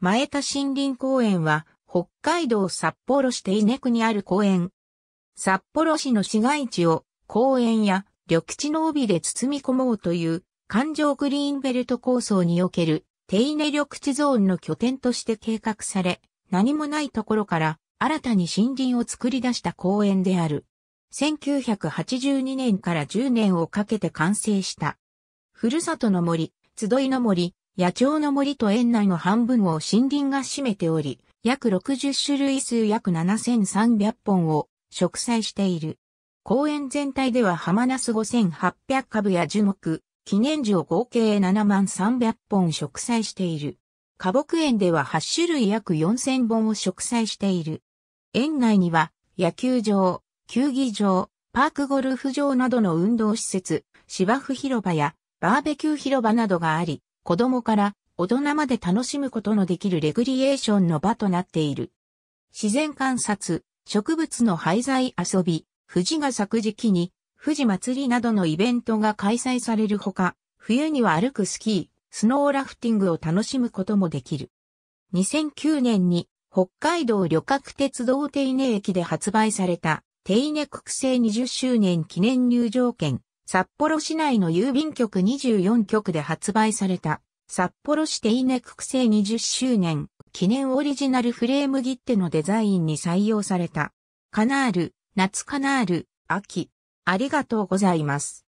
前田森林公園は、北海道札幌市手稲区にある公園。札幌市の市街地を公園や緑地の帯で包み込もうという環状グリーンベルト構想における手稲緑地ゾーンの拠点として計画され、何もないところから新たに森林を作り出した公園である。1982年から10年をかけて完成した。ふるさとの森、集いの森、野鳥の森と園内の半分を森林が占めており、約60種類数約7300本を植栽している。公園全体では浜ナス5800株や樹木、記念樹を合計7万300本植栽している。花木園では8種類約4000本を植栽している。園内には野球場、球技場、パークゴルフ場などの運動施設、芝生広場やバーベキュー広場などがあり、子供から大人まで楽しむことのできるレクリエーションの場となっている。自然観察、植物の廃材遊び、富士が咲く時期に、富士祭りなどのイベントが開催されるほか、冬には歩くスキー、スノーラフティングを楽しむこともできる。2009年に北海道旅客鉄道手稲駅で発売された手稲国政20周年記念入場券札幌市内の郵便局24局で発売された、札幌市テイネクク製20周年記念オリジナルフレーム切手のデザインに採用された。カナール、夏カナール、秋。ありがとうございます。